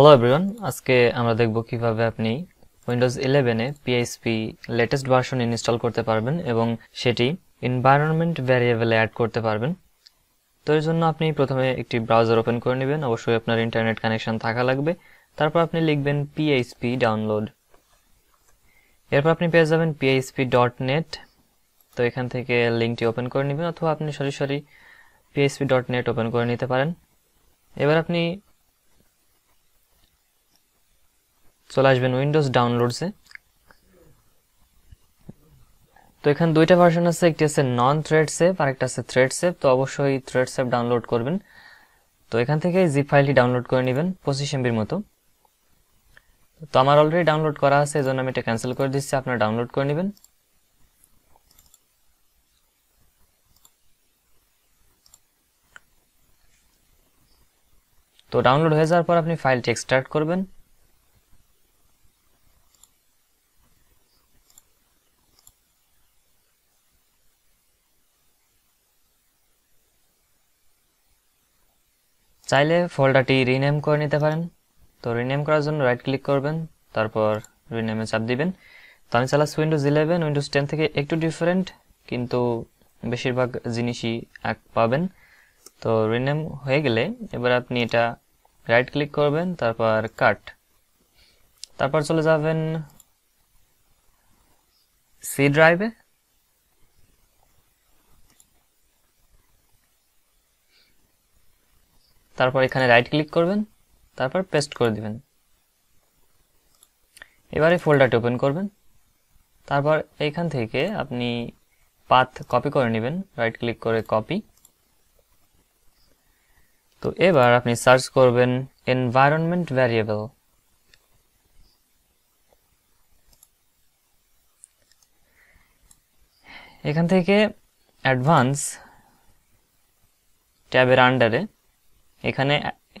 hello everyone আজকে আমরা দেখব কিভাবে আপনি উইন্ডোজ ইলেভেনে পিএইচপি লেটেস্ট ভার্সন ইনস্টল করতে পারবেন এবং সেটি এনভায়রনমেন্ট ভ্যারিয়েবলে অ্যাড করতে পারবেন তো এর জন্য আপনি প্রথমে একটি ব্রাউজার ওপেন করে নেবেন অবশ্যই আপনার ইন্টারনেট কানেকশন থাকা লাগবে তারপর আপনি লিখবেন পিএইচপি ডাউনলোড এরপর আপনি পেয়ে যাবেন পিএইচপি ডট নেট তো এখান থেকে লিঙ্কটি ওপেন করে নেবেন অথবা আপনি সরাসরি পিএইচপি ডট নেট ওপেন করে নিতে পারেন এবার আপনি চলে আসবেন উইন্ডোজ ডাউনলোডসে তো এখানে দুইটা ভার্সন আছে একটি আছে নন থ্রেড সেভ আর একটা আছে থ্রেড সেভ তো অবশ্যই থ্রেড সেভ ডাউনলোড করবেন তো এখান থেকে জিপ ফাইলটি ডাউনলোড করে নেবেন পঁচিশ এমবির মতো তো আমার অলরেডি ডাউনলোড করা আছে এই জন্য আমি এটা ক্যান্সেল করে দিচ্ছি আপনারা ডাউনলোড করে নেবেন তো ডাউনলোড হয়ে যাওয়ার পর আপনি ফাইলটি এক্সট্রাক্ট করবেন চাইলে ফোল্ডারটি রিনেম করে নিতে পারেন তো রিনেম করার জন্য রাইট ক্লিক করবেন তারপর রিনেমে চাপ দিবেন তো আমি চালাস উইন্ডোজ ইলেভেন উইন্ডোজ টেন থেকে একটু ডিফারেন্ট কিন্তু বেশিরভাগ জিনিসই এক পাবেন তো রিনেম হয়ে গেলে এবার আপনি এটা রাইট ক্লিক করবেন তারপর কাট তারপর চলে যাবেন সি ড্রাইভে তারপর এখানে রাইট ক্লিক করবেন তারপর পেস্ট করে দিবেন এবারে ফোল্ডারটি ওপেন করবেন তারপর এইখান থেকে আপনি পাথ কপি করে নেবেন রাইট ক্লিক করে কপি তো এবার আপনি সার্চ করবেন এনভায়রনমেন্ট ভ্যারিয়েবল এখান থেকে অ্যাডভান্স ট্যাবের আন্ডারে এখানে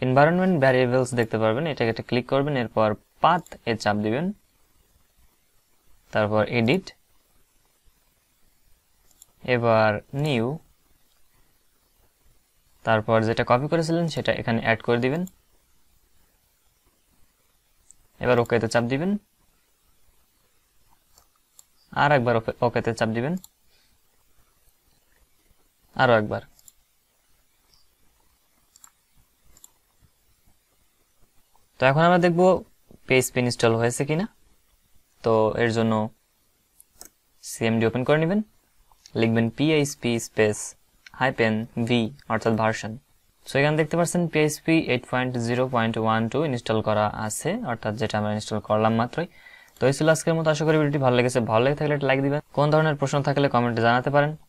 এনভায়রনমেন্ট ভ্যারিয়েবলস দেখতে পারবেন এটাকে একটা ক্লিক করবেন এরপর পাথ এ চাপ দিবেন তারপর এডিট এবার নিউ তারপর যেটা কপি করেছিলেন সেটা এখানে অ্যাড করে দিবেন এবার ওকেতে চাপ দিবেন আর একবার ওকেতে চাপ দিবেন আরও একবার তো এখন আমরা দেখব পেজপেন ইনস্টল হয়েছে কিনা তো এর জন্য সিএমডি ওপেন করে নেবেন লিখবেন পিএইচপি স্পেস হাইপেন ভি অর্থাৎ ভার্সন সো এখানে দেখতে পাচ্ছেন PHP eight point zero point one two install করা আছে অর্থাৎ যেটা আমরা ইনস্টল করলাম মাত্রই তো এই ছিল আজকের মতো আশা করি ভিডিওটি ভালো লেগেছে ভালো লেগে থাকলে লাইক দিবেন কোন ধরনের প্রশ্ন থাকলে কমেন্টে জানাতে পারেন